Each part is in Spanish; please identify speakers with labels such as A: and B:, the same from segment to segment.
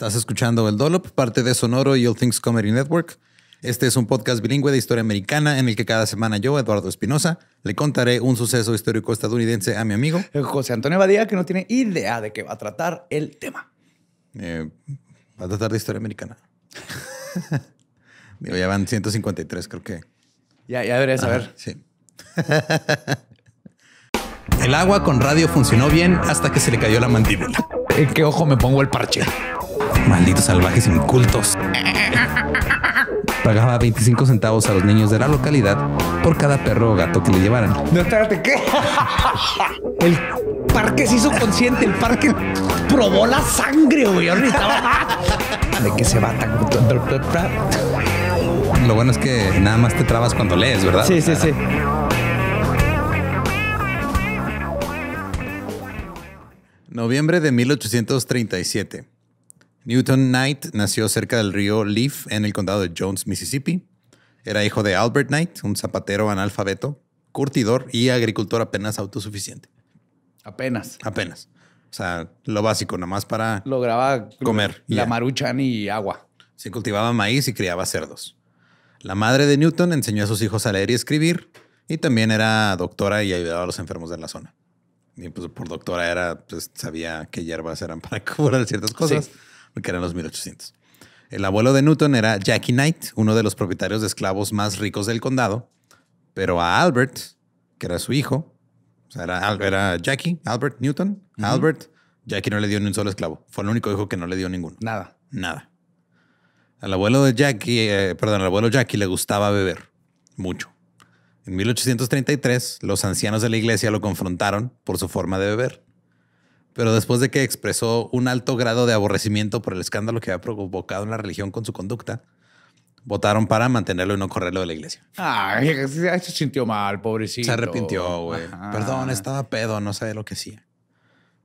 A: Estás escuchando El Dolop, parte de Sonoro y All Things Comedy Network. Este es un podcast bilingüe de historia americana en el que cada semana yo, Eduardo Espinosa, le contaré un suceso histórico estadounidense a mi amigo eh, José Antonio Badía, que no tiene idea de qué va a tratar el tema. Eh, va a tratar de historia americana. Digo, ya van 153, creo que. Ya, ya deberías saber. Sí. el agua con radio funcionó bien hasta que se le cayó la mandíbula. ¿En qué ojo me pongo el parche? Malditos salvajes incultos. Pagaba 25 centavos a los niños de la localidad por cada perro o gato que le llevaran.
B: No, espérate, ¿qué? El parque se hizo consciente, el parque probó la sangre,
A: güey. de qué se va tan... Lo bueno es que nada más te trabas cuando lees, ¿verdad? Sí, sí, sí. Noviembre de 1837. Newton Knight nació cerca del río Leaf en el condado de Jones, Mississippi. Era hijo de Albert Knight, un zapatero analfabeto, curtidor y agricultor apenas autosuficiente. Apenas. Apenas. O sea, lo básico, nada más para lograba comer. La maruchan y agua. Se cultivaba maíz y criaba cerdos. La madre de Newton enseñó a sus hijos a leer y escribir y también era doctora y ayudaba a los enfermos de la zona. Y pues por doctora era, pues sabía qué hierbas eran para curar ciertas cosas porque los 1800. El abuelo de Newton era Jackie Knight, uno de los propietarios de esclavos más ricos del condado, pero a Albert, que era su hijo, era, Jackie, Albert Newton, Albert, Jackie no le dio ni un solo esclavo. Fue el único hijo que no le dio ninguno. Nada. Nada. Al abuelo de Jackie, eh, perdón, al abuelo Jackie le gustaba beber mucho. En 1833, los ancianos de la iglesia lo confrontaron por su forma de beber. Pero después de que expresó un alto grado de aborrecimiento por el escándalo que había provocado en la religión con su conducta, votaron para mantenerlo y no correrlo de la iglesia. Ay, se sintió mal, pobrecito. Se arrepintió, güey. Perdón, estaba pedo, no sabía lo que hacía.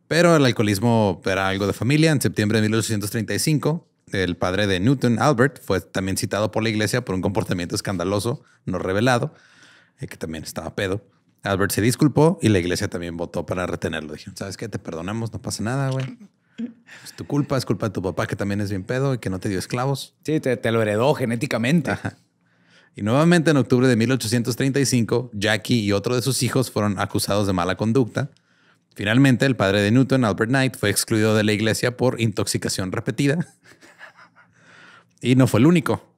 A: Pero el alcoholismo era algo de familia. En septiembre de 1835, el padre de Newton, Albert, fue también citado por la iglesia por un comportamiento escandaloso, no revelado, eh, que también estaba pedo. Albert se disculpó y la iglesia también votó para retenerlo. Dijeron, ¿sabes qué? Te perdonamos, no pasa nada, güey. Es tu culpa, es culpa de tu papá que también es bien pedo y que no te dio esclavos. Sí, te, lo heredó genéticamente. Y nuevamente en octubre de 1835, Jackie y otro de sus hijos fueron acusados de mala conducta. Finalmente, el padre de Newton, Albert Knight, fue excluido de la iglesia por intoxicación repetida. Y no fue el único.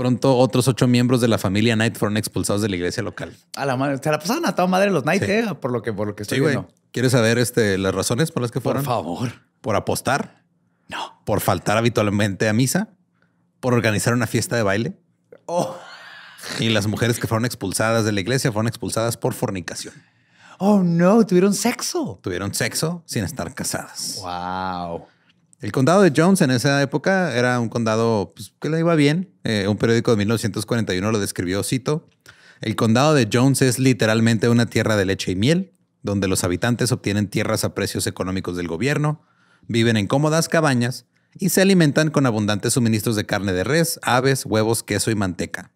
A: Pronto otros ocho miembros de la familia Knight fueron expulsados de la iglesia local.
B: A la madre, se la pasaban a toda madre los Knight, eh, por lo que,
A: por lo que estoy viendo. ¿Quieres saber este, las razones por las que fueron? Por favor. Por apostar. No. Por faltar habitualmente a misa. Por organizar una fiesta de baile. Oh. Y las mujeres que fueron expulsadas de la iglesia fueron expulsadas por fornicación.
B: Oh no, tuvieron sexo.
A: Tuvieron sexo sin estar casadas. Wow. El condado de Jones en esa época era un condado pues, que le iba bien. Eh, un periódico de 1941 lo describió, cito, el condado de Jones es literalmente una tierra de leche y miel, donde los habitantes obtienen tierras a precios económicos del gobierno, viven en cómodas cabañas y se alimentan con abundantes suministros de carne de res, aves, huevos, queso y manteca.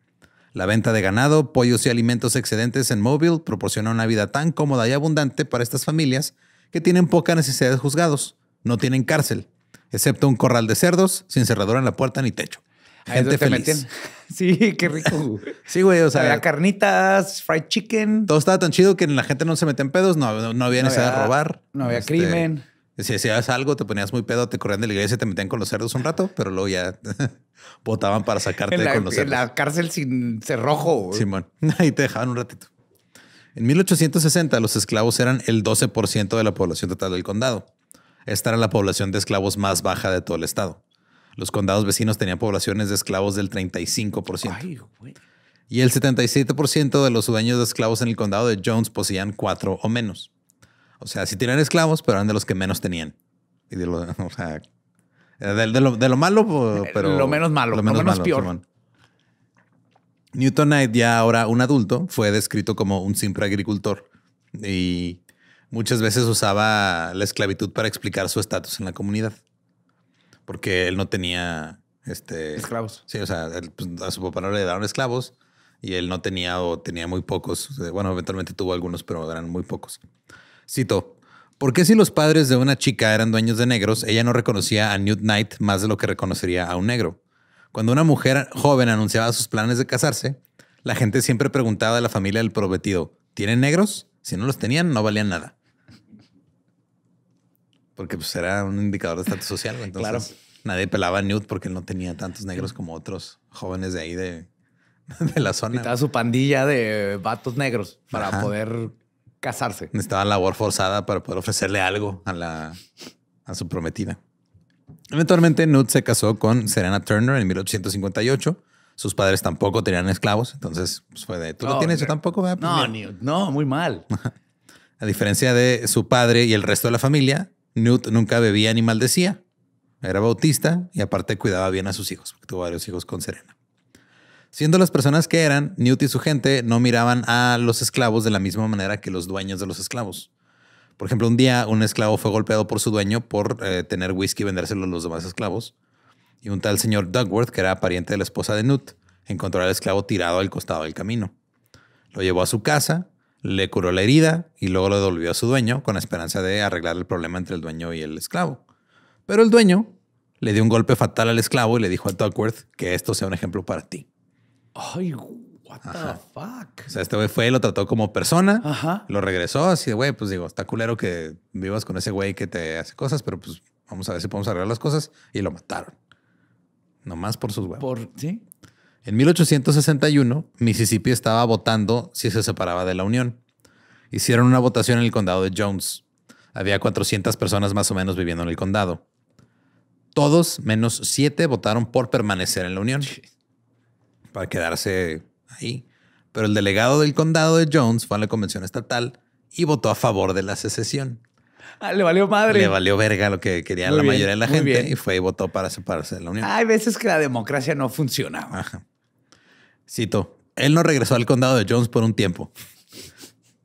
A: La venta de ganado, pollos y alimentos excedentes en Mobile proporciona una vida tan cómoda y abundante para estas familias que tienen poca necesidad de juzgados, no tienen cárcel, excepto un corral de cerdos, sin cerradura en la puerta ni techo. Gente feliz.
B: Sí, qué rico.
A: sí, güey, o sea. Había
B: carnitas, fried chicken.
A: Todo estaba tan chido que la gente no se metía en pedos, no, no, había necesidad de robar. No había este, crimen. Si hacías algo, te ponías muy pedo, te corrían de la iglesia y te metían con los cerdos un rato, pero luego ya votaban para sacarte con los cerdos. En la
B: cárcel sin
A: cerrojo. Simón, ahí te dejaban un ratito. En 1860, los esclavos eran el 12% de la población total del condado. Esta era la población de esclavos más baja de todo el estado. Los condados vecinos tenían poblaciones de esclavos del 35%. Ay, y el 77% de los dueños de esclavos en el condado de Jones poseían cuatro o menos. O sea, sí tenían esclavos, pero eran de los que menos tenían. de lo, o sea, de, lo, malo, eh, pero... Lo menos malo, lo menos, peor. Newton Knight, ya ahora un adulto, fue descrito como un simple agricultor. Y muchas veces usaba la esclavitud para explicar su estatus en la comunidad. Porque él no tenía este, esclavos. Sí, o sea, pues, a su papá no le daban esclavos y él no tenía o tenía muy pocos. Eh, bueno, eventualmente tuvo algunos, pero eran muy pocos. Cito. ¿Por qué si los padres de una chica eran dueños de negros, ella no reconocía a Newt Knight más de lo que reconocería a un negro? Cuando una mujer joven anunciaba sus planes de casarse, la gente siempre preguntaba a la familia del prometido, ¿tienen negros? Si no los tenían, no valían nada porque pues, era un indicador de estatus social. Entonces nadie pelaba a Newt porque él no tenía tantos negros como otros jóvenes de ahí de,
B: de la zona. Necesitaba su pandilla de vatos negros para poder casarse.
A: Necesitaba labor forzada para poder ofrecerle algo a, la, a su prometida. Eventualmente Newt se casó con Serena Turner en 1858. Sus padres tampoco tenían esclavos, entonces pues, fue de, tú lo tienes, yo tampoco. Pues, no, Newt, no, muy mal. A diferencia de su padre y el resto de la familia, Newt nunca bebía ni maldecía. Era bautista y aparte cuidaba bien a sus hijos, tuvo varios hijos con Serena. Siendo las personas que eran, Newt y su gente no miraban a los esclavos de la misma manera que los dueños de los esclavos. Por ejemplo, un día un esclavo fue golpeado por su dueño por eh, tener whisky y vendérselo a los demás esclavos. Y un tal señor Duckworth, que era pariente de la esposa de Newt, encontró al esclavo tirado al costado del camino. Lo llevó a su casa le curó la herida y luego lo devolvió a su dueño con esperanza de arreglar el problema entre el dueño y el esclavo. Pero el dueño le dio un golpe fatal al esclavo y le dijo a Tuckworth que esto sea un ejemplo para ti. Ay,
B: what
A: the fuck. O sea, este güey fue, y lo trató como persona, lo regresó así de güey, pues digo, está culero que vivas con ese güey que te hace cosas, pero pues vamos a ver si podemos arreglar las cosas y lo mataron. Nomás por sus huevos. Por sí. En 1861, Mississippi estaba votando si se separaba de la Unión. Hicieron una votación en el condado de Jones. Había 400 personas más o menos viviendo en el condado. Todos menos siete votaron por permanecer en la Unión para quedarse ahí. Pero el delegado del condado de Jones fue a la convención estatal y votó a favor de la secesión. Ah, le valió madre. Le valió verga lo que quería la mayoría de la gente y fue y votó para separarse de la Unión. Hay veces que la democracia no funciona. Ajá. Cito, él no regresó al condado de Jones por un tiempo.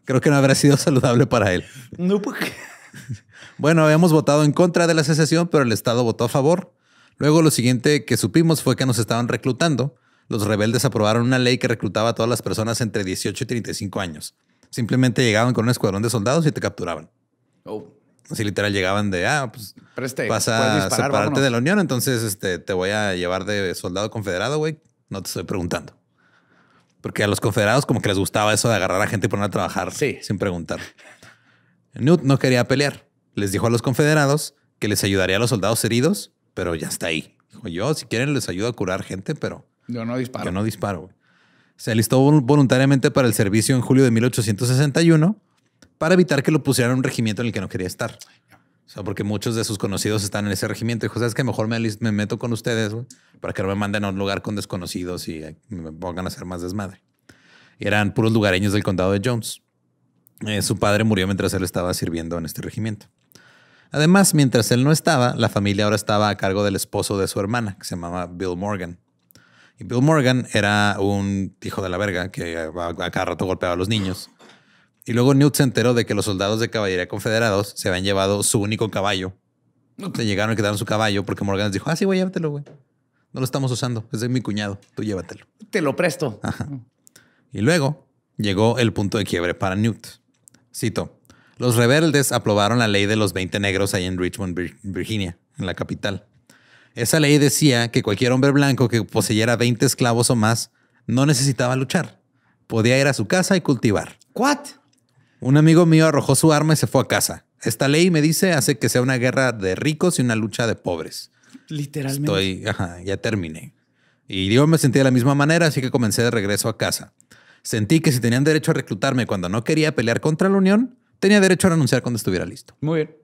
A: Creo que no habrá sido saludable para él.
B: No, porque...
A: Bueno, habíamos votado en contra de la secesión, pero el Estado votó a favor. Luego lo siguiente que supimos fue que nos estaban reclutando. Los rebeldes aprobaron una ley que reclutaba a todas las personas entre 18 y 35 años. Simplemente llegaban con un escuadrón de soldados y te capturaban. Oh. Así literal llegaban de, ah, pues
B: vas a separarte
A: de la Unión, entonces este, te voy a llevar de soldado confederado, güey. No te estoy preguntando. Porque a los confederados como que les gustaba eso de agarrar a gente y poner a trabajar sin preguntar. Newt no quería pelear. Les dijo a los confederados que les ayudaría a los soldados heridos, pero ya está ahí. Dijo yo, si quieren les ayudo a curar gente, pero... Yo no disparo. Yo no disparo. Se alistó voluntariamente para el servicio en julio de 1861 para evitar que lo pusieran en un regimiento en el que no quería estar porque muchos de sus conocidos están en ese regimiento. Dijo, ¿sabes que Mejor me, meto con ustedes para que no me manden a un lugar con desconocidos y eh, me pongan a hacer más desmadre. eran puros lugareños del condado de Jones. Eh, su padre murió mientras él estaba sirviendo en este regimiento. Además, mientras él no estaba, la familia ahora estaba a cargo del esposo de su hermana, que se llamaba Bill Morgan. Y Bill Morgan era un hijo de la verga que a cada rato golpeaba a los niños y luego Newt se enteró de que los soldados de caballería confederados se habían llevado su único caballo. Se llegaron y quedaron su caballo porque Morgan dijo, ah, sí, güey, llévatelo, güey. No lo estamos usando, es de mi cuñado, tú llévatelo. Te lo presto. Mm. Y luego llegó el punto de quiebre para Newt. Cito, los rebeldes aprobaron la ley de los 20 negros ahí en Richmond, Virginia, en la capital. Esa ley decía que cualquier hombre blanco que poseyera 20 esclavos o más no necesitaba luchar. Podía ir a su casa y cultivar. ¿Qué? Un amigo mío arrojó su arma y se fue a casa. Esta ley me dice hace que sea una guerra de ricos y una lucha de pobres. Literalmente. Estoy, ajá, ya terminé. Y yo me sentí de la misma manera, así que comencé de regreso a casa. Sentí que si tenían derecho a reclutarme cuando no quería pelear contra la Unión, tenía derecho a renunciar cuando estuviera listo. Muy bien.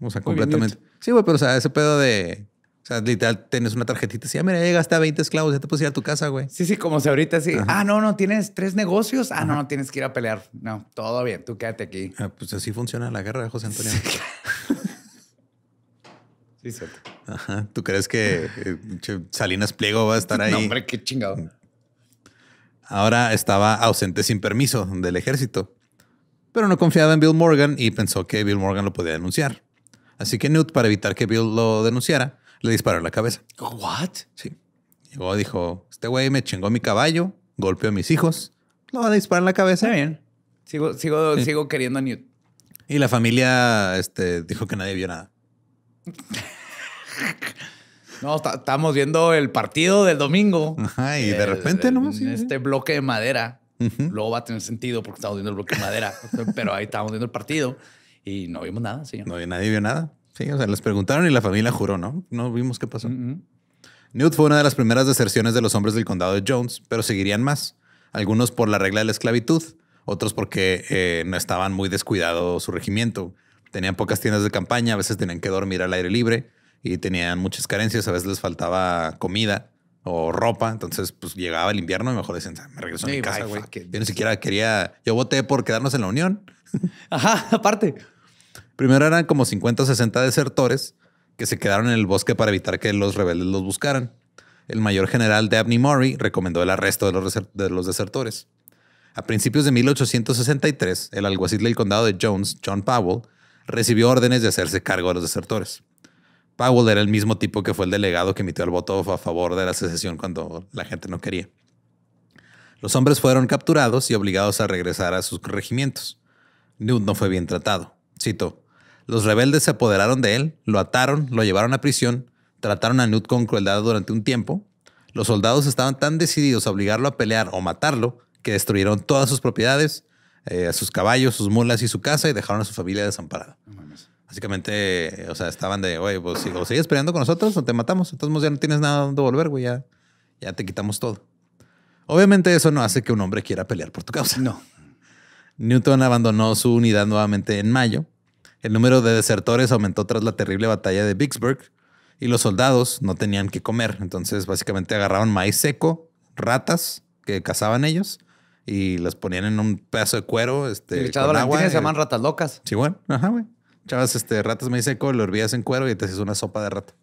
A: O sea, completamente. sí, güey, pero o sea, ese pedo de o sea, literal, tienes una tarjetita así, ah, mira, ya a 20 esclavos, ya te puedes ir a tu casa, güey. Sí, sí, como si ahorita sí.
B: Ah, no, no, tienes tres negocios. Ah, no, no tienes que ir a pelear. No, todo bien, tú quédate aquí. Ah, pues así
A: funciona la guerra, José Antonio. Sí. sí, Ajá. ¿Tú crees que eh, Salinas Pliego va a estar ahí? No, hombre, qué chingado. Ahora estaba ausente sin permiso del ejército, pero no confiaba en Bill Morgan y pensó que Bill Morgan lo podía denunciar. Así que Newt, para evitar que Bill lo denunciara, le disparó en la cabeza. ¿What? Sí. Llegó, dijo, este güey me chingó mi caballo, golpeó a mis hijos, no va a disparar en la cabeza. Está bien.
B: Sigo, sigo,
A: sigo queriendo a Newt. Y la familia este, dijo que nadie vio nada. no, estábamos viendo el partido del domingo. Ajá, y de repente no nomás. En este
B: bloque de madera. Luego va a tener sentido porque estamos viendo el bloque de madera. Pero ahí estábamos viendo el partido
A: y no vimos nada, señor. No, nadie vio nada. Sí, o sea, les preguntaron y la familia juró, ¿no? No vimos qué pasó. Newt fue una de las primeras deserciones de los hombres del condado de Jones, pero seguirían más. Algunos por la regla de la esclavitud, otros porque eh, no estaban muy descuidado su regimiento. Tenían pocas tiendas de campaña, a veces tenían que dormir al aire libre y tenían muchas carencias, a veces les faltaba comida o ropa. Entonces, pues llegaba el invierno y mejor decían, ah, me regreso a mi casa, güey. Yo ni siquiera quería, yo voté por quedarnos en la Unión. Ajá, aparte. Primero eran como 50 o 60 desertores que se quedaron en el bosque para evitar que los rebeldes los buscaran. El mayor general Dabney Murray recomendó el arresto de los, de los desertores. A principios de 1863, el alguacil del condado de Jones, John Powell, recibió órdenes de hacerse cargo de los desertores. Powell era el mismo tipo que fue el delegado que emitió el voto a favor de la secesión cuando la gente no quería. Los hombres fueron capturados y obligados a regresar a sus regimientos. Newt no fue bien tratado. Cito, los rebeldes se apoderaron de él, lo ataron, lo llevaron a prisión, trataron a Newt con crueldad durante un tiempo. Los soldados estaban tan decididos a obligarlo a pelear o matarlo que destruyeron todas sus propiedades, eh, sus caballos, sus mulas y su casa y dejaron a su familia desamparada. Básicamente, eh, o sea, estaban de, oye, pues si sigues peleando con nosotros o te matamos. Entonces ya no tienes nada donde volver, güey, ya, ya te quitamos todo. Obviamente eso no hace que un hombre quiera pelear por tu causa. No. Newton abandonó su unidad nuevamente en mayo el número de desertores aumentó tras la terrible batalla de Vicksburg y los soldados no tenían que comer. Entonces, básicamente agarraban maíz seco, ratas que cazaban ellos y las ponían en un pedazo de cuero. Este, con agua, se llaman
B: ratas locas.
A: Sí, bueno, ajá, güey. Chavas, este, ratas maíz seco, lo hervías en cuero y te haces una sopa de rata.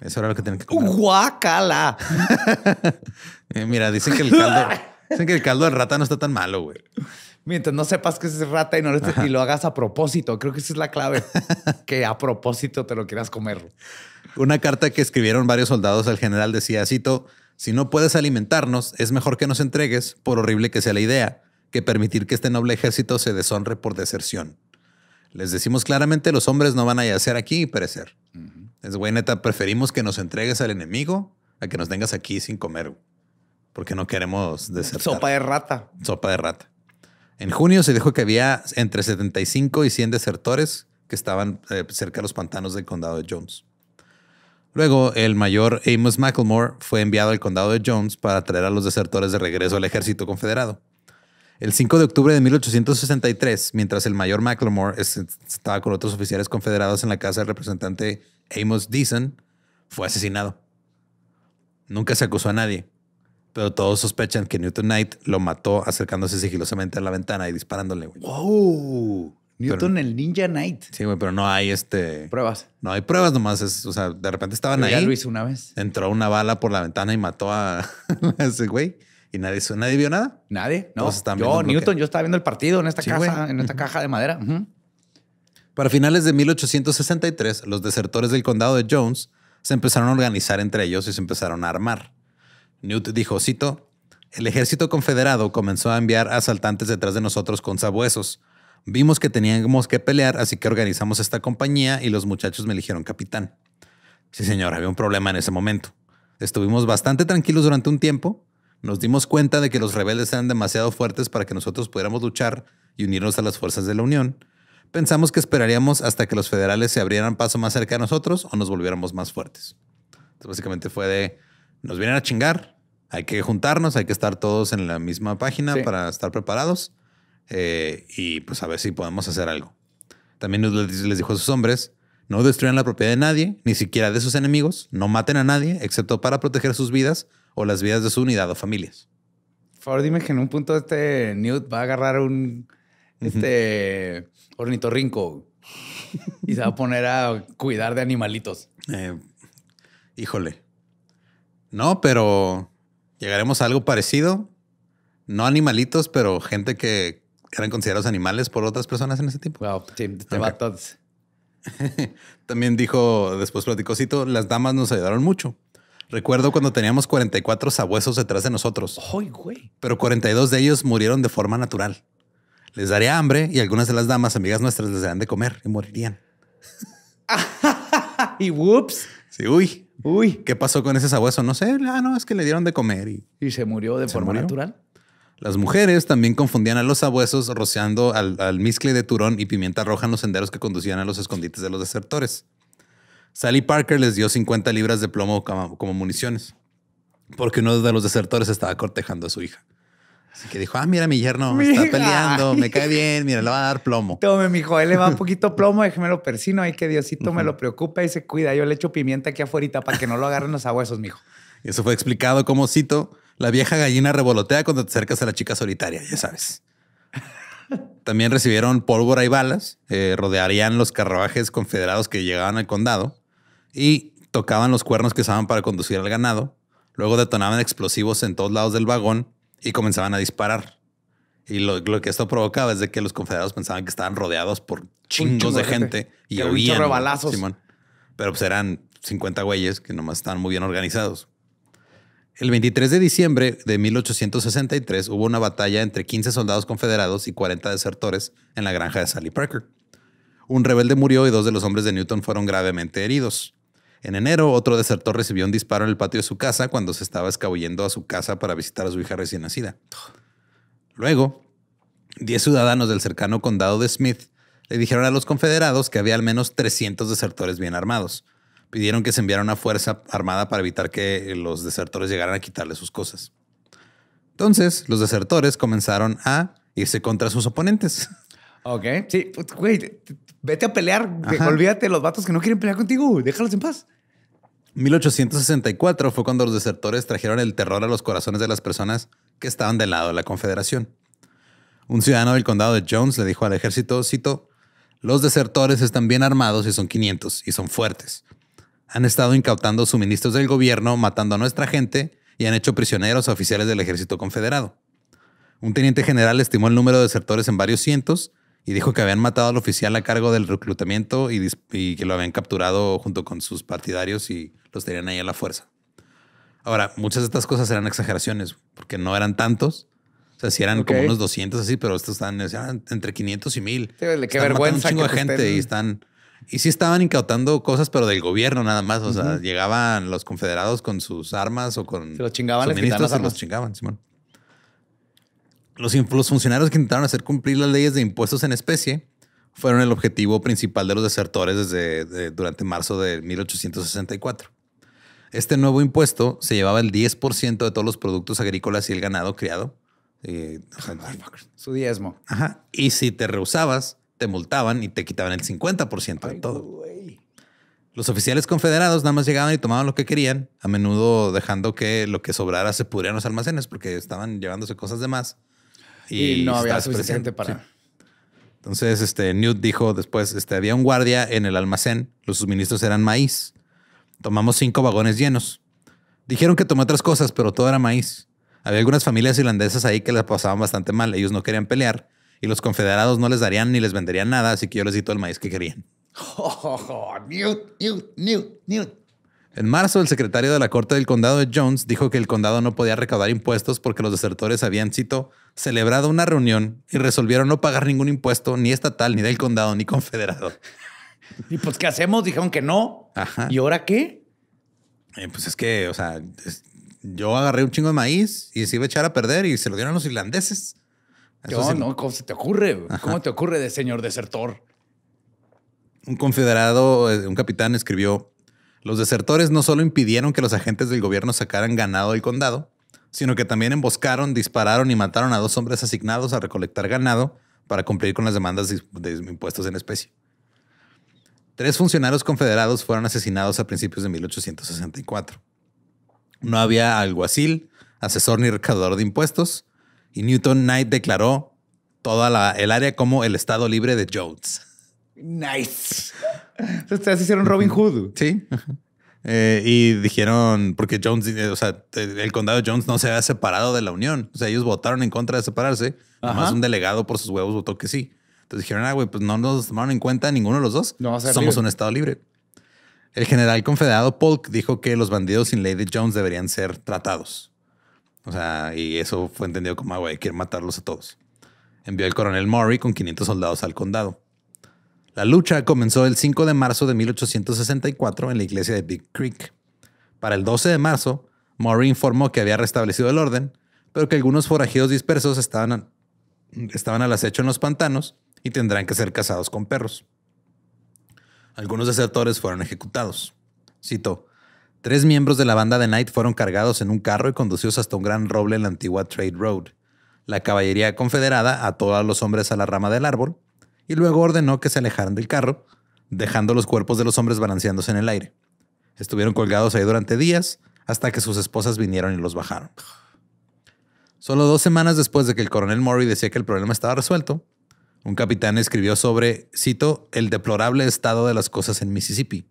A: Eso era lo que tenían que
B: comer. ¡Guacala!
A: Eh, mira, dicen que el caldo, dicen que el caldo de rata no está tan malo, güey.
B: Mientras no sepas que es rata y, no lo
A: hagas a propósito. Creo que esa es la clave. que a propósito te lo quieras comer. Una carta que escribieron varios soldados al general decía, cito, si no puedes alimentarnos, es mejor que nos entregues, por horrible que sea la idea, que permitir que este noble ejército se deshonre por deserción. Les decimos claramente, los hombres no van a yacer aquí y perecer. Es güey, neta, preferimos que nos entregues al enemigo a que nos tengas aquí sin comer, porque no queremos desertar. Sopa de rata. Sopa de rata. En junio se dijo que había entre 75 y 100 desertores que estaban eh, cerca de los pantanos del condado de Jones. Luego, el mayor Amos McLemore fue enviado al condado de Jones para traer a los desertores de regreso al ejército confederado. El 5 de octubre de 1863, mientras el mayor McLemore estaba con otros oficiales confederados en la casa del representante Amos Deason, fue asesinado. Nunca se acusó a nadie. Pero todos sospechan que Newton Knight lo mató acercándose sigilosamente a la ventana y disparándole. ¡Wow! Newton
B: el Ninja Knight.
A: Sí, güey, pero no hay este. Pruebas. No hay pruebas nomás. o sea, de repente estaban ahí. una vez. Entró una bala por la ventana y mató a, ese güey. Y nadie, nadie vio nada. Nadie. No. Yo, Newton,
B: yo estaba viendo el partido en esta casa, en esta caja de madera.
A: Para finales de 1863, los desertores del condado de Jones se empezaron a organizar entre ellos y se empezaron a armar. Newt dijo, cito, el ejército confederado comenzó a enviar asaltantes detrás de nosotros con sabuesos. Vimos que teníamos que pelear, así que organizamos esta compañía y los muchachos me eligieron capitán. Sí, señor, había un problema en ese momento. Estuvimos bastante tranquilos durante un tiempo. Nos dimos cuenta de que los rebeldes eran demasiado fuertes para que nosotros pudiéramos luchar y unirnos a las fuerzas de la Unión. Pensamos que esperaríamos hasta que los federales se abrieran paso más cerca de nosotros o nos volviéramos más fuertes. Entonces, básicamente fue de, nos vienen a chingar. Hay que juntarnos, hay que estar todos en la misma página para estar preparados eh, y pues a ver si podemos hacer algo. También les dijo a sus hombres, no destruyan la propiedad de nadie, ni siquiera de sus enemigos, no maten a nadie, excepto para proteger sus vidas o las vidas de su unidad o familias.
B: Por favor, dime que en un punto este Newt va a agarrar un este ornitorrinco y se va a poner a cuidar de animalitos.
A: Eh, híjole. No, pero llegaremos a algo parecido. No animalitos, pero gente que eran considerados animales por otras personas en ese tiempo. sí, te este va También dijo, después platicó las damas nos ayudaron mucho. Recuerdo cuando teníamos 44 sabuesos detrás de nosotros. ¡Ay, güey! Pero 42 de ellos murieron de forma natural. Les daría hambre y algunas de las damas, amigas nuestras, les darían de comer y morirían. y whoops. Sí, uy. Uy. ¿Qué pasó con ese sabueso? No sé. Ah, no, es que le dieron de comer y. se murió de forma natural. Las mujeres también confundían a los sabuesos rociando al, al de turón y pimienta roja en los senderos que conducían a los escondites de los desertores. Sally Parker les dio 50 libras de plomo como municiones, porque uno de los desertores estaba cortejando a su hija. Así que dijo, ah, mira, mi yerno está peleando, me cae bien, mira, le va a dar plomo. Tome,
B: mi hijo, él le va un
A: poquito plomo,
B: déjeme lo persino, ahí que Diosito me lo preocupa y se cuida. Yo le echo pimienta
A: aquí afuera para que no lo agarren los abuesos, mijo. Y eso fue explicado como cito, la vieja gallina revolotea cuando te acercas a la chica solitaria, ya sabes. También recibieron pólvora y balas, eh, rodearían los carruajes confederados que llegaban al condado y tocaban los cuernos que usaban para conducir al ganado. Luego detonaban explosivos en todos lados del vagón y comenzaban a disparar. Y lo, que esto provocaba es de que los confederados pensaban que estaban rodeados por chingos de gente, y huían. balazos. Pero pues eran 50 güeyes que nomás estaban muy bien organizados. El 23 de diciembre de 1863 hubo una batalla entre 15 soldados confederados y 40 desertores en la granja de Sally Parker. Un rebelde murió y dos de los hombres de Newton fueron gravemente heridos. En enero, otro desertor recibió un disparo en el patio de su casa cuando se estaba escabullendo a su casa para visitar a su hija recién nacida. Luego, 10 ciudadanos del cercano condado de Smith le dijeron a los confederados que había al menos 300 desertores bien armados. Pidieron que se enviara una fuerza armada para evitar que los desertores llegaran a quitarle sus cosas. Entonces, los desertores comenzaron a irse contra sus oponentes. Ok, sí,
B: pues, güey, Vete a pelear. Olvídate
A: de los vatos que no quieren pelear contigo. Déjalos en paz. 1864 fue cuando los desertores trajeron el terror a los corazones de las personas que estaban del lado de la Confederación. Un ciudadano del condado de Jones le dijo al ejército, cito, los desertores están bien armados y son 500 y son fuertes. Han estado incautando suministros del gobierno, matando a nuestra gente y han hecho prisioneros a oficiales del ejército confederado. Un teniente general estimó el número de desertores en varios cientos y dijo que habían matado al oficial a cargo del reclutamiento y, que lo habían capturado junto con sus partidarios y los tenían ahí a la fuerza. Ahora, muchas de estas cosas eran exageraciones, porque no eran tantos. O sea, si eran como unos 200 así, pero estos están, ah, entre 500 y 1000. Un chingo de gente y están... Y sí estaban incautando cosas, pero del gobierno nada más. O sea, llegaban los confederados con sus armas o con... Se los chingaban, los chingaban, Simón. Los, funcionarios que intentaron hacer cumplir las leyes de impuestos en especie fueron el objetivo principal de los desertores desde, durante marzo de 1864. Este nuevo impuesto se llevaba el 10% de todos los productos agrícolas y el ganado criado. Eh, Su diezmo. Y si te rehusabas, te multaban y te quitaban el 50% de todo. Los oficiales confederados nada más llegaban y tomaban lo que querían, a menudo dejando que lo que sobrara se pudriera en los almacenes porque estaban llevándose cosas de más. Y, no había suficiente para... Entonces, este, Newt dijo después, este, había un guardia en el almacén, los suministros eran maíz. Tomamos cinco vagones llenos. Dijeron que tomé otras cosas, pero todo era maíz. Había algunas familias irlandesas ahí que la pasaban bastante mal. Ellos no querían pelear y los confederados no les darían ni les venderían nada, así que yo les di todo el maíz que querían.
B: Oh, Newt, Newt, Newt, Newt.
A: En marzo, el secretario de la Corte del Condado de Jones dijo que el condado no podía recaudar impuestos porque los desertores habían, cito, celebrado una reunión y resolvieron no pagar ningún impuesto, ni estatal, ni del condado, ni confederado.
B: Y pues, ¿qué hacemos? Dijeron que no.
A: ¿Y ahora qué? Eh, pues es que, o sea, yo agarré un chingo de maíz y se iba a echar a perder y se lo dieron a los irlandeses. no, ¿cómo se te ocurre? ¿Cómo te ocurre de señor
B: desertor?
A: Un confederado, eh, un capitán escribió, los desertores no solo impidieron que los agentes del gobierno sacaran ganado del condado, sino que también emboscaron, dispararon y mataron a dos hombres asignados a recolectar ganado para cumplir con las demandas de impuestos en especie. Tres funcionarios confederados fueron asesinados a principios de 1864. No había alguacil, asesor ni recaudador de impuestos, y Newton Knight declaró toda el área como el estado libre de Jones.
B: Nice. Ustedes hicieron Robin Hood. Sí.
A: Eh, y dijeron, porque Jones, eh, o sea, el condado Jones no se había separado de la Unión. O sea, ellos votaron en contra de separarse. Además, un delegado por sus huevos votó que sí. Entonces dijeron, ah, güey, pues no nos tomaron en cuenta ninguno de los dos. No, Somos un estado libre. El general confederado Polk dijo que los bandidos sin Lady Jones deberían ser tratados. O sea, y eso fue entendido como, ah, güey, quieren matarlos a todos. Envió el coronel Murray con 500 soldados al condado. La lucha comenzó el 5 de marzo de 1864 en la iglesia de Big Creek. Para el 12 de marzo, Murray informó que había restablecido el orden, pero que algunos forajidos dispersos estaban, estaban al acecho en los pantanos y tendrán que ser cazados con perros. Algunos desertores fueron ejecutados. Cito, tres miembros de la banda de Knight fueron cargados en un carro y conducidos hasta un gran roble en la antigua Trade Road. La caballería confederada ató a los hombres a la rama del árbol y luego ordenó que se alejaran del carro, dejando los cuerpos de los hombres balanceándose en el aire. Estuvieron colgados ahí durante días hasta que sus esposas vinieron y los bajaron. Solo dos semanas después de que el coronel Murray decía que el problema estaba resuelto, un capitán escribió sobre, cito, el deplorable estado de las cosas en Mississippi.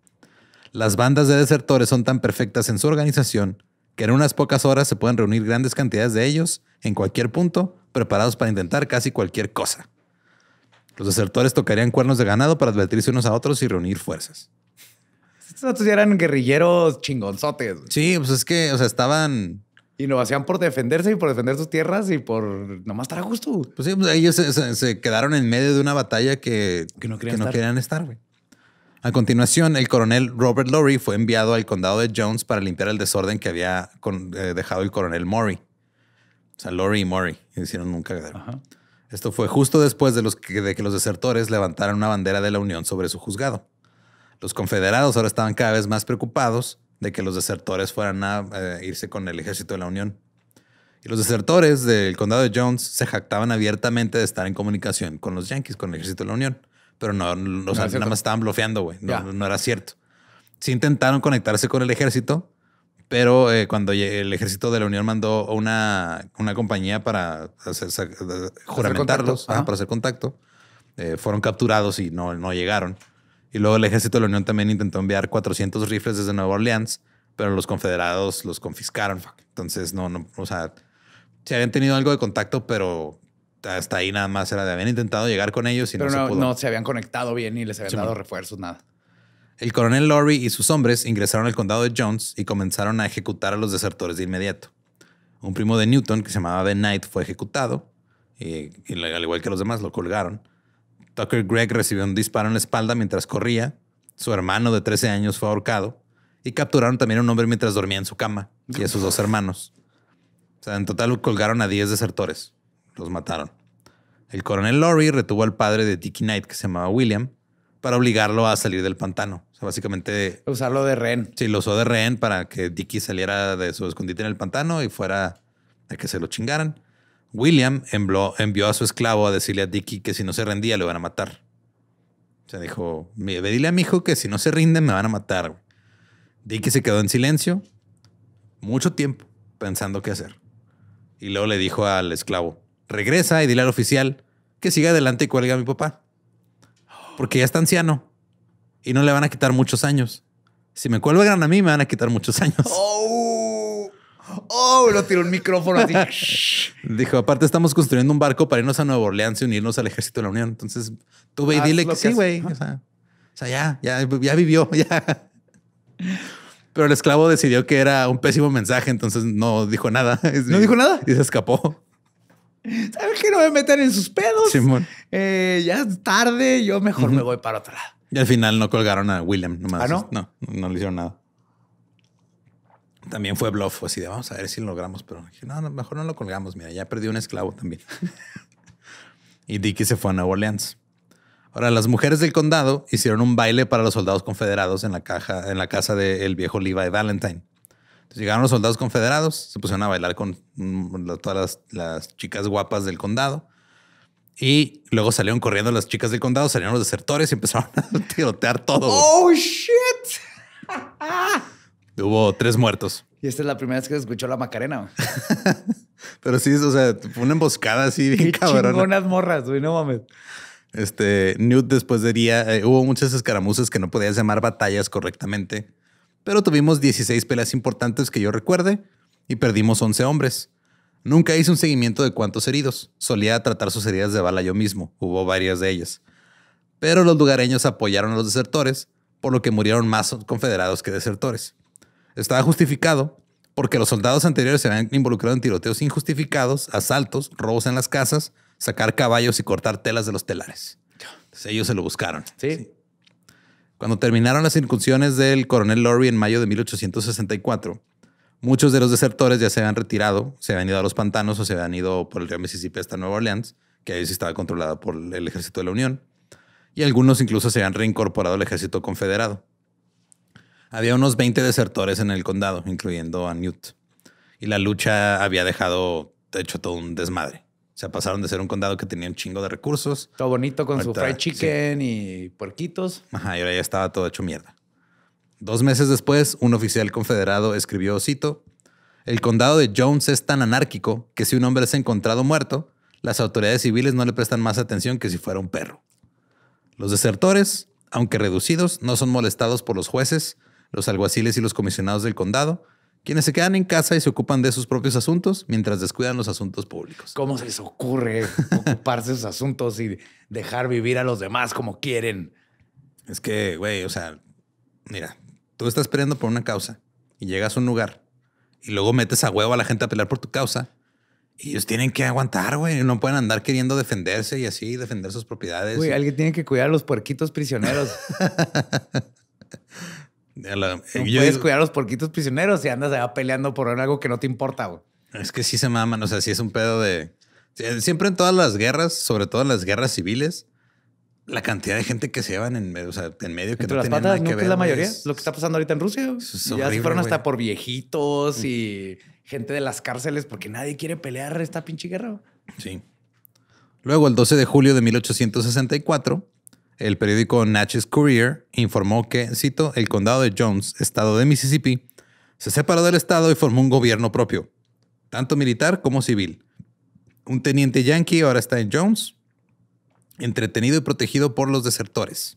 A: Las bandas de desertores son tan perfectas en su organización que en unas pocas horas se pueden reunir grandes cantidades de ellos en cualquier punto, preparados para intentar casi cualquier cosa. Los desertores tocarían cuernos de ganado para advertirse unos a otros y reunir fuerzas.
B: Estos eran guerrilleros chingonzotes. Sí, pues es que, o sea, estaban. Y lo hacían por defenderse y por defender sus tierras y por nomás estar a gusto.
A: Pues sí, pues, ellos se, quedaron en medio de una batalla que, que no, querían, estar. A continuación, el coronel Robert Lowry fue enviado al condado de Jones para limpiar el desorden que había eh, dejado el coronel mori O sea, Lowry y Murray hicieron nunca. cagadero. Ajá. Esto fue justo después de, los que, de que los desertores levantaran una bandera de la Unión sobre su juzgado. Los confederados ahora estaban cada vez más preocupados de que los desertores fueran a eh, irse con el ejército de la Unión. Y los desertores del condado de Jones se jactaban abiertamente de estar en comunicación con los Yankees, con el ejército de la Unión. Pero no, los no nada más estaban bloqueando, güey. No, era cierto. Sí intentaron conectarse con el ejército, pero eh, cuando el ejército de la Unión mandó una, una compañía para hacer, juramentarlos, para hacer contacto, eh, fueron capturados y no, no llegaron. Y luego el ejército de la Unión también intentó enviar 400 rifles desde Nueva Orleans, pero los confederados los confiscaron. Entonces, no, no, o sea, se habían tenido algo de contacto, pero hasta ahí nada más era de habían intentado llegar con ellos y no, se pudo. no se
B: habían conectado bien y les habían dado refuerzos, nada.
A: El coronel Lorry y sus hombres ingresaron al condado de Jones y comenzaron a ejecutar a los desertores de inmediato. Un primo de Newton, que se llamaba Ben Knight, fue ejecutado, eh, y, al igual que los demás, lo colgaron. Tucker Gregg recibió un disparo en la espalda mientras corría, su hermano de 13 años fue ahorcado, y capturaron también a un hombre mientras dormía en su cama, y a sus dos hermanos. O sea, en total colgaron a 10 desertores. Los mataron. El coronel Lorry retuvo al padre de Dickie Knight, que se llamaba William, para obligarlo a salir del pantano sea, básicamente... Usarlo de rehén. Sí, lo usó de rehén para que Dicky saliera de su escondite en el pantano y fuera de que se lo chingaran. William envió, a su esclavo a decirle a Dicky que si no se rendía le van a matar. O sea, dijo, dile a mi hijo que si no se rinde me van a matar. Dicky se quedó en silencio mucho tiempo pensando qué hacer. Y luego le dijo al esclavo, regresa y dile al oficial que siga adelante y cuelga a mi papá. Porque ya está anciano y no le van a quitar muchos años. Si me cuelgan a mí, me van a quitar muchos años.
B: ¡Oh! ¡Oh! Lo tiró el micrófono así.
A: Dijo, aparte estamos construyendo un barco para irnos a Nueva Orleans y unirnos al ejército de la Unión. Entonces, tuve y dile que, sí, güey. O, sea, ya, ya, ya vivió, ya. Pero el esclavo decidió que era un pésimo mensaje, entonces no dijo nada. ¿No dijo nada? Y se escapó.
B: ¿Sabes qué no me meten en sus pedos? Simón. Eh, ya es tarde, yo
A: mejor me voy para otro lado. Y al final no colgaron a William. Nomás. ¿Ah, no? No, le hicieron nada. También fue bluff, así de vamos a ver si lo logramos, pero dije, no, mejor no lo colgamos. Mira, ya perdió un esclavo también. y Dicky se fue a Nueva Orleans. Ahora, las mujeres del condado hicieron un baile para los soldados confederados en la, caja, en la casa del el viejo Levi Valentine. llegaron los soldados confederados, se pusieron a bailar con mm, todas las chicas guapas del condado y luego salieron corriendo las chicas del condado, salieron los desertores y empezaron a tirotear todo. ¡Oh,
B: shit!
A: Hubo tres muertos.
B: Y esta es la primera vez que se escuchó la Macarena.
A: Pero sí, o sea, fue una emboscada así bien cabrón. Chingonas
B: morras, güey, no mames.
A: Este, Newt después diría, eh, hubo muchas escaramuzas que no podías llamar batallas correctamente, pero tuvimos 16 peleas importantes que yo recuerde y perdimos 11 hombres. Nunca hice un seguimiento de cuántos heridos. Solía tratar sus heridas de bala yo mismo. Hubo varias de ellas. Pero los lugareños apoyaron a los desertores, por lo que murieron más confederados que desertores. Estaba justificado porque los soldados anteriores se habían involucrado en tiroteos injustificados, asaltos, robos en las casas, sacar caballos y cortar telas de los telares. Entonces, ellos se lo buscaron. ¿Sí? Cuando terminaron las incursiones del coronel Lorry en mayo de 1864, Muchos de los desertores ya se habían retirado, se habían ido a los pantanos o se habían ido por el río Mississippi hasta Nueva Orleans, que ahí sí estaba controlada por el ejército de la Unión. Y algunos incluso se habían reincorporado al ejército confederado. Había unos 20 desertores en el condado, incluyendo a Newt. Y la lucha había dejado, de hecho, todo un desmadre. O sea, pasaron de ser un condado que tenía un chingo de recursos. Todo bonito con su fried chicken y puerquitos. Ajá, y ahora ya estaba todo hecho mierda. Dos meses después, un oficial confederado escribió, cito, El condado de Jones es tan anárquico que si un hombre es encontrado muerto, las autoridades civiles no le prestan más atención que si fuera un perro. Los desertores, aunque reducidos, no son molestados por los jueces, los alguaciles y los comisionados del condado, quienes se quedan en casa y se ocupan de sus propios asuntos mientras descuidan los asuntos públicos.
B: ¿Cómo se les ocurre ocuparse de sus asuntos y dejar vivir a los demás como quieren?
A: Es que, güey, o sea, mira, tú estás peleando por una causa y llegas a un lugar y luego metes a huevo a la gente a pelear por tu causa. Y ellos tienen que aguantar, güey. No pueden andar queriendo defenderse y así defender sus propiedades. Güey, alguien
B: tiene que cuidar a los puerquitos prisioneros.
A: Eh, no puedes cuidar a los
B: puerquitos prisioneros si andas allá peleando por algo que no te importa, güey.
A: Es que sí se maman. O sea, sí es un pedo de. Eh, siempre en todas las guerras, sobre todo en las guerras civiles, la cantidad de gente que se llevan en, o sea, en medio que Entre las patas, es la mayoría.
B: Lo que está pasando ahorita en Rusia.
A: ya se fueron hasta por
B: viejitos mm. y gente de las cárceles porque nadie quiere pelear esta pinche guerra.
A: Sí. Luego, el 12 de julio de 1864, el periódico Natchez Courier informó que, cito, el condado de Jones, estado de Mississippi, se separó del estado y formó un gobierno propio, tanto militar como civil. Un teniente yankee ahora está en Jones entretenido y protegido por los desertores.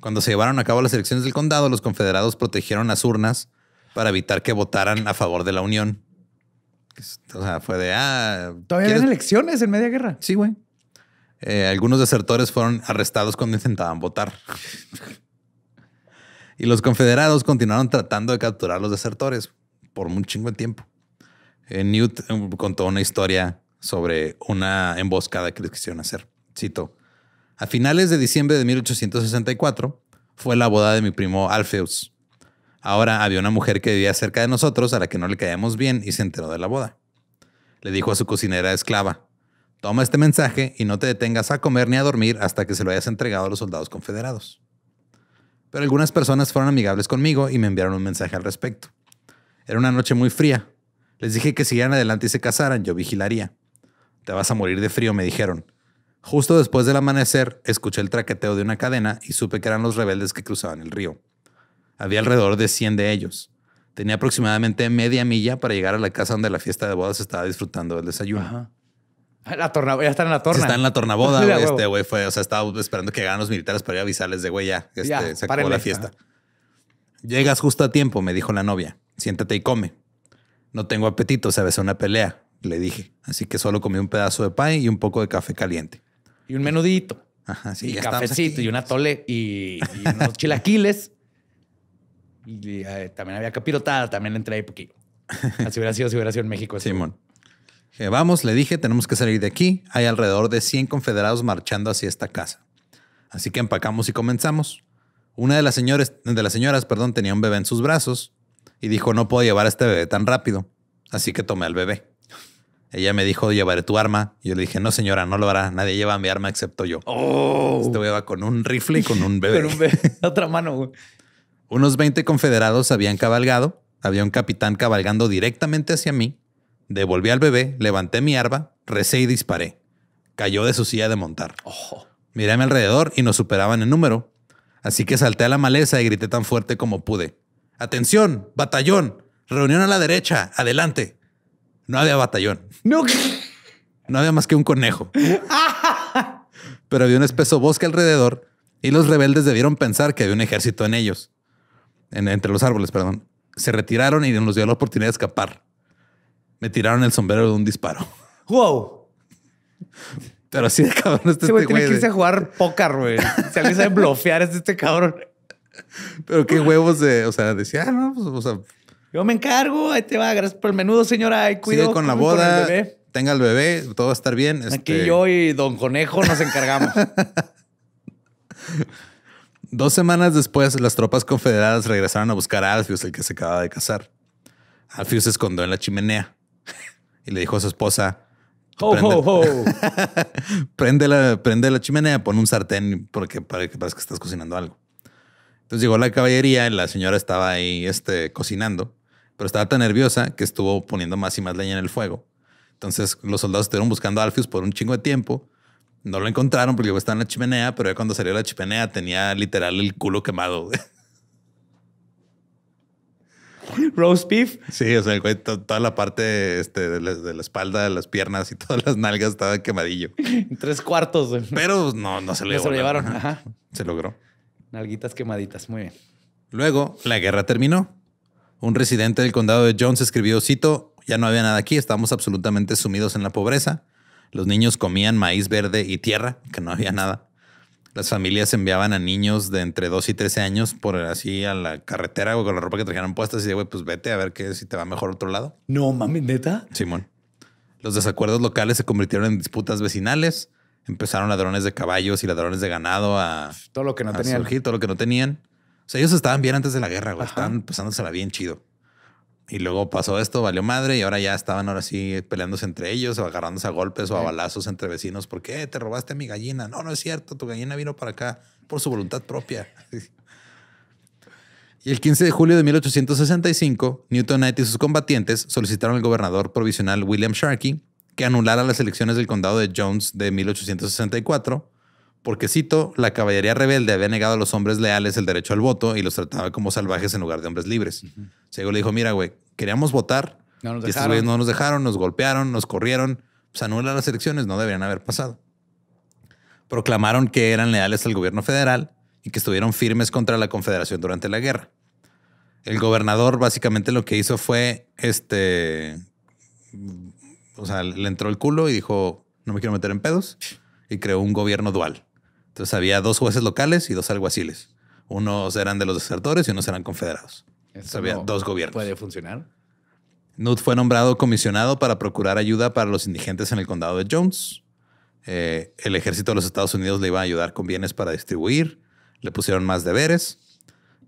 A: Cuando se llevaron a cabo las elecciones del condado, los confederados protegieron las urnas para evitar que votaran a favor de la Unión. O sea, fue de... Ah, Todavía hay
B: elecciones en media guerra. Sí, güey.
A: Eh, algunos desertores fueron arrestados cuando intentaban votar. y los confederados continuaron tratando de capturar a los desertores por un chingo de tiempo. Eh, Newt eh, contó una historia sobre una emboscada que les quisieron hacer cito, a finales de diciembre de 1864 fue la boda de mi primo Alfeus. Ahora había una mujer que vivía cerca de nosotros a la que no le caíamos bien y se enteró de la boda. Le dijo a su cocinera esclava, toma este mensaje y no te detengas a comer ni a dormir hasta que se lo hayas entregado a los soldados confederados. Pero algunas personas fueron amigables conmigo y me enviaron un mensaje al respecto. Era una noche muy fría. Les dije que siguieran adelante y se casaran, yo vigilaría. Te vas a morir de frío, me dijeron. Justo después del amanecer, escuché el traqueteo de una cadena y supe que eran los rebeldes que cruzaban el río. Había alrededor de 100 de ellos. Tenía aproximadamente media milla para llegar a la casa donde la fiesta de bodas estaba disfrutando del desayuno. Ajá. Ah, ya está en la torna. Sí, está en la tornaboda, este güey fue, o sea, estaba esperando que llegaran los militares para ir avisarles de güey, ya, este, se acabó la fiesta. Llegas justo a tiempo, me dijo la novia. Siéntate y come. No tengo apetito, se besó una pelea, le dije. Así que solo comí un pedazo de pan y un poco de café caliente.
B: Y un menudito.
A: Ajá, sí, y cafecito
B: y una tole y, unos chilaquiles. Y, eh, también había capirotada, también entré ahí porque Así hubiera sido, si hubiera sido en México. Simón.
A: Sí, eh, vamos, le dije, tenemos que salir de aquí. Hay alrededor de 100 confederados marchando hacia esta casa. Así que empacamos y comenzamos. Una de las, señores, de las señoras perdón, tenía un bebé en sus brazos y dijo no puedo llevar a este bebé tan rápido. Así que tomé al bebé. Ella me dijo, llevaré tu arma. Y yo le dije, no, señora, no lo hará. Nadie lleva mi arma excepto yo. Oh. Este va con un rifle y con un bebé. con un bebé. Otra mano, Unos 20 confederados habían cabalgado. Había un capitán cabalgando directamente hacia mí. Devolví al bebé, levanté mi arma, recé y disparé. Cayó de su silla de montar. Oh. Miré a mi alrededor y nos superaban en número. Así que salté a la maleza y grité tan fuerte como pude. ¡Atención! ¡Batallón! ¡Reunión a la derecha! ¡Adelante! No había batallón. No. había más que un conejo. Pero había un espeso bosque alrededor y los rebeldes debieron pensar que había un ejército en ellos. entre los árboles, perdón. Se retiraron y nos dio la oportunidad de escapar. Me tiraron el sombrero de un disparo. ¡Wow! Pero así de cabrón este, güey. tiene que irse a
B: jugar póker, güey. Se alguien sabe bloquear este cabrón.
A: Pero qué huevos de, o sea, decía, ah, no, pues, o sea,
B: yo me encargo, ahí te va, gracias por el menudo, señora. Ahí cuido. con la boda,
A: tenga el bebé, todo va a estar bien. Aquí este. yo y Don Conejo nos encargamos. Dos semanas después, las tropas confederadas regresaron a buscar a Alfius, el que se acababa de casar. Alfius se escondió en la chimenea y le dijo a su esposa:
B: ho, prende, ho,
A: prende, la, prende la chimenea, pon un sartén porque parece que estás cocinando algo. Entonces llegó la caballería y la señora estaba ahí este, cocinando pero estaba tan nerviosa que estuvo poniendo más y más leña en el fuego. Entonces los soldados estuvieron buscando a Alfius por un chingo de tiempo. No lo encontraron porque estaba en la chimenea, pero ya cuando salió la chimenea tenía literal el culo quemado. ¿Rose Roast beef. Sí, o sea, toda la parte este, de, la, espalda, las piernas y todas las nalgas estaba quemadillo. Tres cuartos. Pero pues, no, no se le lo llevaron. Se logró.
B: Nalguitas quemaditas. Muy bien.
A: Luego, la guerra terminó. Un residente del condado de Jones escribió, cito, ya no había nada aquí, estábamos absolutamente sumidos en la pobreza. Los niños comían maíz verde y tierra, que no había nada. Las familias enviaban a niños de entre 2 y 13 años por así a la carretera o con la ropa que trajeron puestas y de, güey, pues vete a ver qué si te va mejor a otro lado.
B: No mami, neta.
A: Simón. Los desacuerdos locales se convirtieron en disputas vecinales. Empezaron ladrones de caballos y ladrones de ganado a. Todo lo que no tenían. Surgir, todo lo que no tenían sea, ellos estaban bien antes de la guerra, Estaban pasándosela bien chido. Y luego pasó esto, valió madre, y ahora ya estaban ahora sí peleándose entre ellos, o agarrándose a golpes o a balazos entre vecinos. porque te robaste mi gallina? No, no es cierto, tu gallina vino para acá por su voluntad propia. y el 15 de julio de 1865, Newton Knight y sus combatientes solicitaron al gobernador provisional William Sharkey que anulara las elecciones del condado de Jones de 1864 porque cito, la caballería rebelde había negado a los hombres leales el derecho al voto y los trataba como salvajes en lugar de hombres libres. Uh le dijo, mira, güey, queríamos votar.
B: nos y estos no
A: nos dejaron, nos golpearon, nos corrieron. Pues anula las elecciones, no deberían haber pasado. Proclamaron que eran leales al gobierno federal y que estuvieron firmes contra la confederación durante la guerra. El gobernador básicamente lo que hizo fue, este, o sea, le entró el culo y dijo, no me quiero meter en pedos y creó un gobierno dual. Entonces había dos jueces locales y dos alguaciles. Unos eran de los desertores y unos eran confederados. había dos gobiernos. ¿Puede funcionar? Nuth fue nombrado comisionado para procurar ayuda para los indigentes en el condado de Jones. Eh, el ejército de los Estados Unidos le iba a ayudar con bienes para distribuir. Le pusieron más deberes.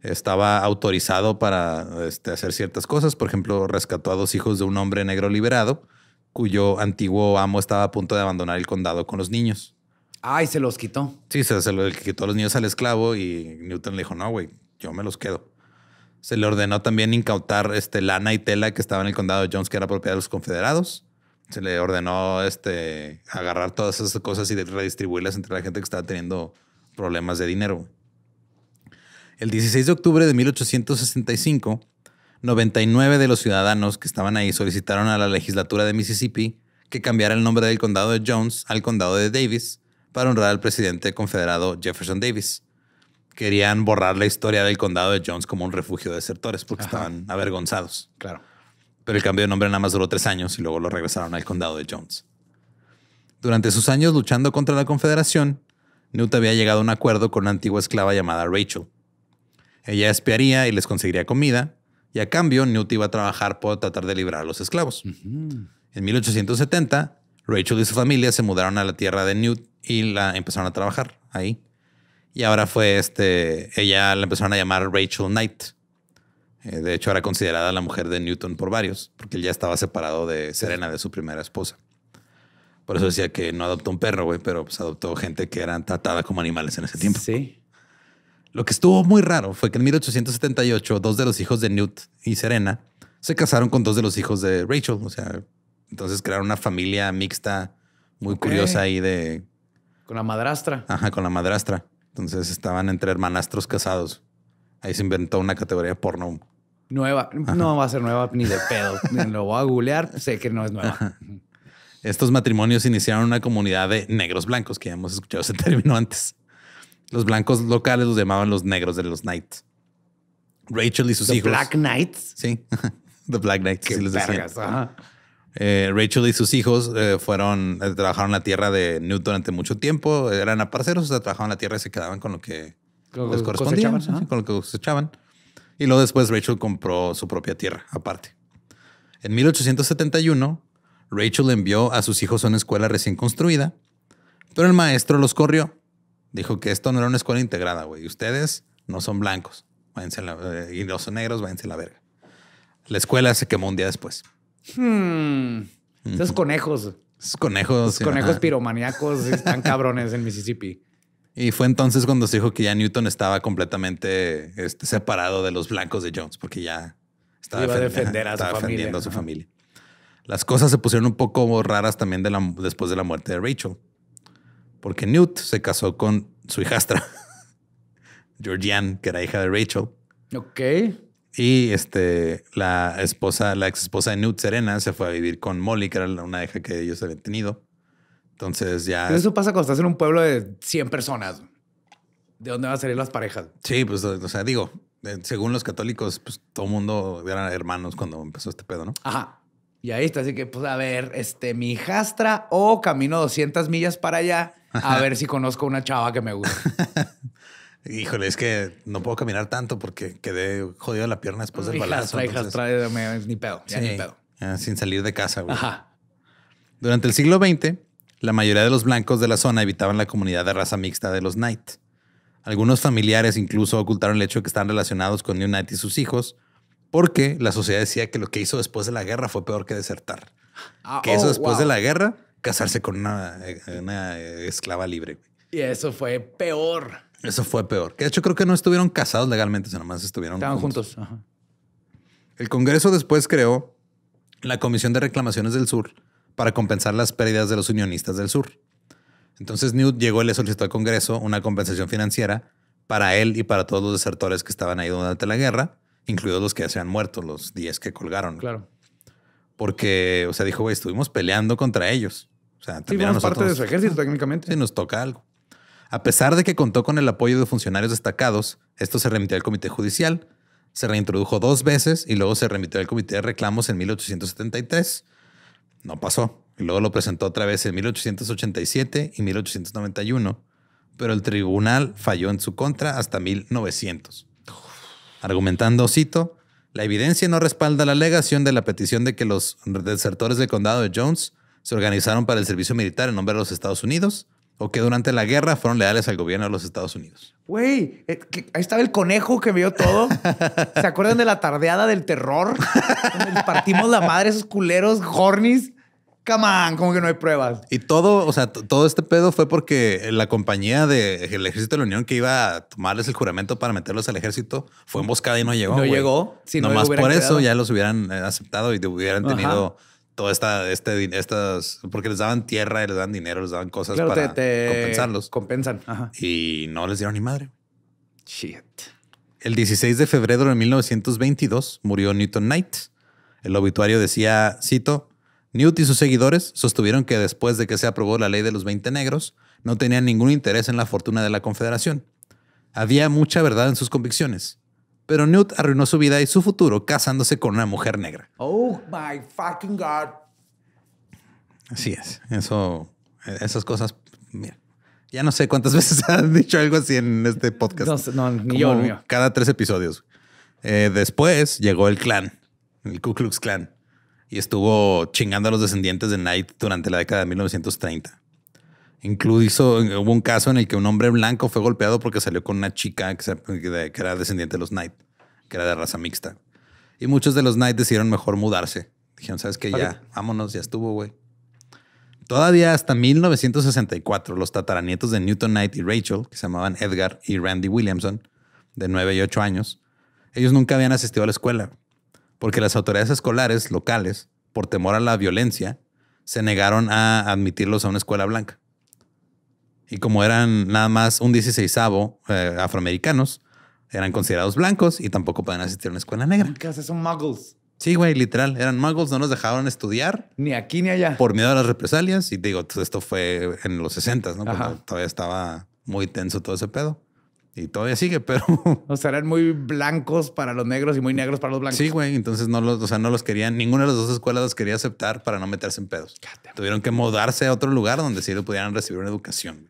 A: Estaba autorizado para este, hacer ciertas cosas. Por ejemplo, rescató a dos hijos de un hombre negro liberado cuyo antiguo amo estaba a punto de abandonar el condado con los niños. Ay, se los quitó. Sí, se, los quitó a los niños al esclavo y Newton le dijo, no, güey, yo me los quedo. Se le ordenó también incautar este, lana y tela que estaba en el condado de Jones, que era propiedad de los confederados. Se le ordenó este, agarrar todas esas cosas y redistribuirlas entre la gente que estaba teniendo problemas de dinero. El 16 de octubre de 1865, 99 de los ciudadanos que estaban ahí solicitaron a la legislatura de Mississippi que cambiara el nombre del condado de Jones al condado de Davis para honrar al presidente confederado Jefferson Davis. Querían borrar la historia del condado de Jones como un refugio de desertores porque estaban avergonzados. Claro. Pero el cambio de nombre nada más duró tres años y luego lo regresaron al condado de Jones. Durante sus años luchando contra la Confederación, Newt había llegado a un acuerdo con una antigua esclava llamada Rachel. Ella espiaría y les conseguiría comida, y a cambio Newt iba a trabajar por tratar de liberar a los esclavos. En 1870, Rachel y su familia se mudaron a la tierra de Newt y la empezaron a trabajar ahí. Y ahora fue este, ella la empezaron a llamar Rachel Knight. Eh, de hecho, era considerada la mujer de Newton por varios, porque él ya estaba separado de Serena, de su primera esposa. Por eso decía que no adoptó un perro, güey, pero pues adoptó gente que eran tratada como animales en ese tiempo. Sí. Lo que estuvo muy raro fue que en 1878 dos de los hijos de Newt y Serena se casaron con dos de los hijos de Rachel, o sea, entonces crearon una familia mixta muy curiosa ahí de... Con la madrastra. Ajá, con la madrastra. Entonces estaban entre hermanastros casados. Ahí se inventó una categoría porno.
B: Nueva. No va a ser nueva ni de pedo. Lo voy a googlear. Sé que no es nueva.
A: Estos matrimonios iniciaron una comunidad de negros blancos, que ya hemos escuchado ese término antes. Los blancos locales los llamaban los negros de los Knights. Rachel y sus The Black
B: Knights. Sí.
A: The Black Knights. Eh, Rachel y sus hijos eh, fueron, eh, trabajaron la tierra de Newton durante mucho tiempo, eran aparceros, o sea, trabajaban la tierra y se quedaban con lo que les correspondía, con lo que cosechaban. Y luego después Rachel compró su propia tierra aparte. En 1871, Rachel envió a sus hijos a una escuela recién construida, pero el maestro los corrió. Dijo que esto no era una escuela integrada, güey. Ustedes no son blancos. Váyanse la, y no son negros, váyanse a la verga. La escuela se quemó un día después.
B: Hmm. Esos conejos. Esos conejos. Esos conejos están cabrones en Mississippi.
A: Y fue entonces cuando se dijo que ya Newton estaba completamente este, separado de los blancos de Jones, porque ya estaba, a familia. defendiendo a su familia. Las cosas se pusieron un poco raras también después de la muerte de Rachel, porque Newt se casó con su hijastra, Georgiane, que era hija de Rachel. Ok. Y este, la esposa, la ex esposa de Newt Serena se fue a vivir con Molly, que era una hija que ellos habían tenido. Entonces ya. eso
B: pasa cuando estás en un pueblo de 100 personas. ¿De
A: dónde van a salir las parejas? Sí, pues, o sea, digo, eh, según los católicos, pues todo el mundo eran hermanos cuando empezó este pedo, ¿no?
B: Ajá. Y ahí está. Así que, pues, a ver, este, mi hijastra o oh, camino 200 millas para allá a ver
A: si conozco una chava que me gusta. Híjole, es que no puedo caminar tanto porque quedé jodido la pierna después del balazo. trae, ni pedo, ni pedo. sin salir de casa, güey. Durante el siglo XX, la mayoría de los blancos de la zona evitaban la comunidad de raza mixta de los Knight. Algunos familiares incluso ocultaron el hecho de que estaban relacionados con New Knight y sus hijos, porque la sociedad decía que lo que hizo después de la guerra fue peor que desertar. Ah, que eso oh, después de la guerra, casarse con una, eh, una esclava libre.
B: Y eso fue peor.
A: Eso fue peor. Que de hecho creo que no estuvieron casados legalmente, sino más estuvieron Estaban juntos. El Congreso después creó la Comisión de Reclamaciones del Sur para compensar las pérdidas de los unionistas del Sur. Entonces Newt llegó y le solicitó al Congreso una compensación financiera para él y para todos los desertores que estaban ahí durante la guerra, incluidos los que ya se han muerto, los 10 que colgaron. Claro. Porque, o sea, dijo, güey, estuvimos peleando contra ellos. O sea, parte de su ejército técnicamente. Sí, nos toca algo. A pesar de que contó con el apoyo de funcionarios destacados, esto se remitió al Comité Judicial, se reintrodujo dos veces y luego se remitió al Comité de Reclamos en 1873. No pasó. Y luego lo presentó otra vez en 1887 y 1891, pero el tribunal falló en su contra hasta 1900. Argumentando, cito, la evidencia no respalda la alegación de la petición de que los desertores del condado de Jones se organizaron para el servicio militar en nombre de los Estados Unidos o que durante la guerra fueron leales al gobierno de los Estados Unidos.
B: Güey, eh, ahí estaba el conejo que vio todo. ¿Se acuerdan de la tardeada del terror? Donde partimos la madre esos culeros, hornis. Come on, como que no hay pruebas.
A: Y todo, o sea, todo este pedo fue porque la compañía del ejército de la Unión que iba a tomarles el juramento para meterlos al ejército fue emboscada y no llegó. No llegó. Si más por eso ya los hubieran eh, aceptado y hubieran tenido esta, este, estas, porque les daban tierra, les daban dinero, les daban cosas para compensarlos. Compensan. Y no les dieron ni madre. Shit. El 16 de febrero de 1922 murió Newton Knight. El obituario decía, cito, Newt y sus seguidores sostuvieron que después de que se aprobó la ley de los 20 negros, no tenían ningún interés en la fortuna de la Confederación. Había mucha verdad en sus convicciones, pero Newt arruinó su vida y su futuro casándose con una mujer negra.
B: Oh my fucking God.
A: Así es. Eso, esas cosas, mira. Ya no sé cuántas veces han dicho algo así en este podcast. No, no ni yo, Cada tres episodios. Eh, después llegó el clan, el Ku Klux Klan, y estuvo chingando a los descendientes de Knight durante la década de 1930. Incluso eh, hubo un caso en el que un hombre blanco fue golpeado porque salió con una chica que, era descendiente de los Knight, que era de raza mixta. Y muchos de los Knight decidieron mejor mudarse. Dijeron, ¿sabes qué? Ya, vámonos, ya estuvo, güey. Todavía hasta 1964, los tataranietos de Newton Knight y Rachel, que se llamaban Edgar y Randy Williamson, de nueve y ocho años, ellos nunca habían asistido a la escuela, porque las autoridades escolares locales, por temor a la violencia, se negaron a admitirlos a una escuela blanca. Y como eran nada más un 16 eh, afroamericanos, eran considerados blancos y tampoco podían asistir a una escuela negra. ¿Qué haces? Son muggles. Sí, güey, literal. Eran muggles, no nos dejaron estudiar. Ni aquí ni allá. Por miedo a las represalias. Y digo, esto fue en los 60, ¿no? Cuando todavía estaba muy tenso todo ese pedo. Y todavía sigue, pero... O sea, eran muy blancos para los negros y muy negros para los blancos. Sí, güey. Entonces no los, o sea, no los querían, ninguna de las dos escuelas los quería aceptar para no meterse en pedos. Tuvieron que mudarse a otro lugar donde sí lo pudieran recibir una educación.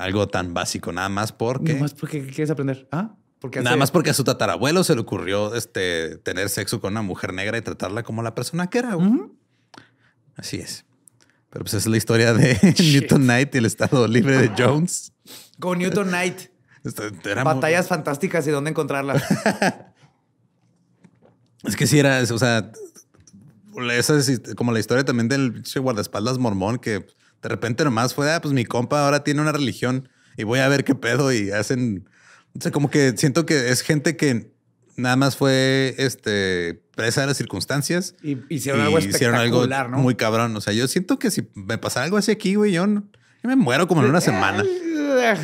A: Algo tan básico, nada más porque. Nada
B: más porque quieres aprender. Ah, porque nada más
A: porque a su tatarabuelo se le ocurrió este, tener sexo con una mujer negra y tratarla como la persona que era. Así es. Pero pues es la historia de Newton Knight y el estado libre de Jones. Con Newton Knight. Este,
B: Batallas fantásticas y dónde encontrarlas.
A: es que si sí era, o sea, esa es como la historia también del guardaespaldas mormón que de repente nomás fue, ah, pues mi compa ahora tiene una religión y voy a ver qué pedo y hacen... O sea, como que siento que es gente que nada más fue este presa de las circunstancias. Y hicieron algo hicieron Muy cabrón. O sea, yo siento que si me pasa algo así aquí, güey, yo, me muero como en una semana.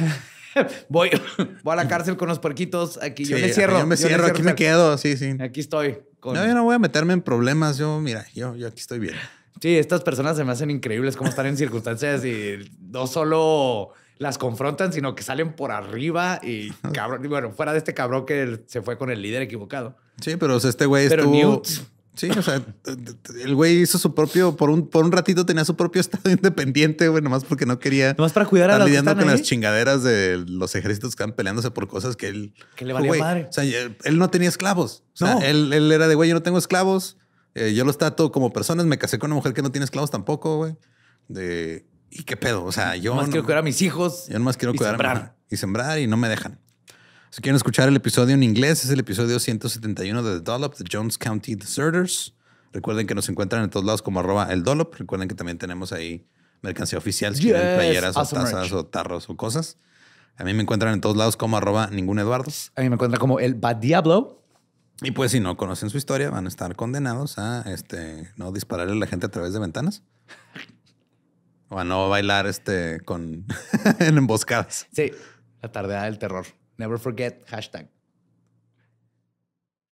B: voy,
A: voy a la cárcel con los puerquitos. Aquí yo me cierro. Yo me cierro, aquí me
B: quedo. Sí, sí. Aquí estoy. No,
A: yo no voy a meterme en problemas. Yo, mira,
B: yo, yo aquí estoy bien. Sí, estas personas se me hacen increíbles cómo están en circunstancias y no solo las confrontan, sino que salen por arriba y cabrón. Y bueno, fuera de este cabrón que se fue con el líder equivocado.
A: Sí, pero este güey pero Sí, o sea, el güey hizo su propio, por un, por un ratito tenía su propio estado independiente, güey, nomás porque no quería. Nomás para cuidar a los lidiando con las chingaderas de los ejércitos que están peleándose por cosas que él. Que le valía madre. O sea, él no tenía esclavos. O sea, no. él era de güey, yo no tengo esclavos eh, yo los trato como personas. Me casé con una mujer que no tiene esclavos tampoco, güey. De, ¿y qué pedo? O sea, yo... Nomás quiero cuidar a mis hijos. Yo nomás quiero y cuidar sembrar. Y sembrar y no me dejan. Si quieren escuchar el episodio en inglés, es el episodio 171 de The Dollop, The Jones County Deserters. Recuerden que nos encuentran en todos lados como arroba el Dollop. Recuerden que también tenemos ahí mercancía oficial, si quieren playeras o tazas o tarros o cosas. A mí me encuentran en todos lados como arroba ningún Eduardo. A mí me encuentran como el Bad Diablo. Y pues si no conocen su historia, van a estar condenados a este, no dispararle a la gente a través de ventanas. O a no bailar este, con en emboscadas. Sí, la tardeada del terror. Never forget, hashtag.